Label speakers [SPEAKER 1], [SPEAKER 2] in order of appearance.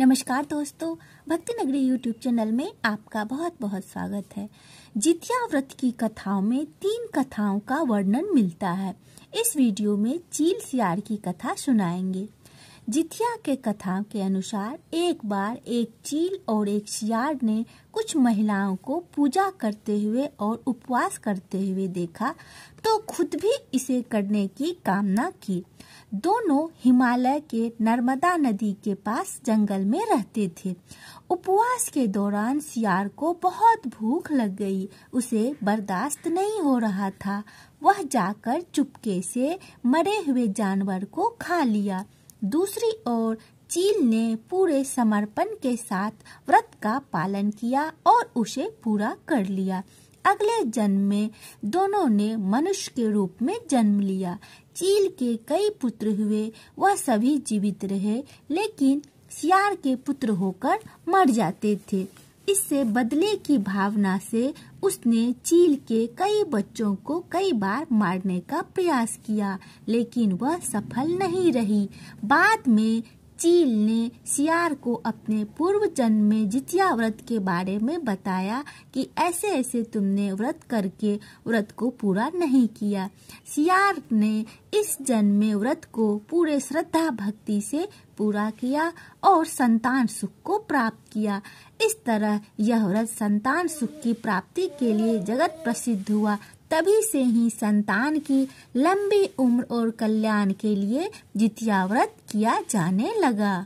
[SPEAKER 1] नमस्कार दोस्तों भक्ति नगरी यूट्यूब चैनल में आपका बहुत बहुत स्वागत है जितिया व्रत की कथाओं में तीन कथाओं का वर्णन मिलता है इस वीडियो में चील सियार की कथा सुनाएंगे जितिया के कथा के अनुसार एक बार एक चील और एक सियार ने कुछ महिलाओं को पूजा करते हुए और उपवास करते हुए देखा तो खुद भी इसे करने की कामना की दोनों हिमालय के नर्मदा नदी के पास जंगल में रहते थे उपवास के दौरान सियार को बहुत भूख लग गई उसे बर्दाश्त नहीं हो रहा था वह जाकर चुपके से मरे हुए जानवर को खा लिया दूसरी ओर चील ने पूरे समर्पण के साथ व्रत का पालन किया और उसे पूरा कर लिया अगले जन्म में दोनों ने मनुष्य के रूप में जन्म लिया चील के कई पुत्र हुए वह सभी जीवित रहे लेकिन सियार के पुत्र होकर मर जाते थे इससे बदले की भावना से उसने चील के कई बच्चों को कई बार मारने का प्रयास किया लेकिन वह सफल नहीं रही बाद में चील ने सियार को अपने पूर्व जन्म में जितिया व्रत के बारे में बताया कि ऐसे ऐसे तुमने व्रत करके व्रत को पूरा नहीं किया सियार ने इस जन्म में व्रत को पूरे श्रद्धा भक्ति से पूरा किया और संतान सुख को प्राप्त किया इस तरह यह व्रत संतान सुख की प्राप्ति के लिए जगत प्रसिद्ध हुआ तभी से ही संतान की लंबी उम्र और कल्याण के लिए जितिया व्रत किया जाने लगा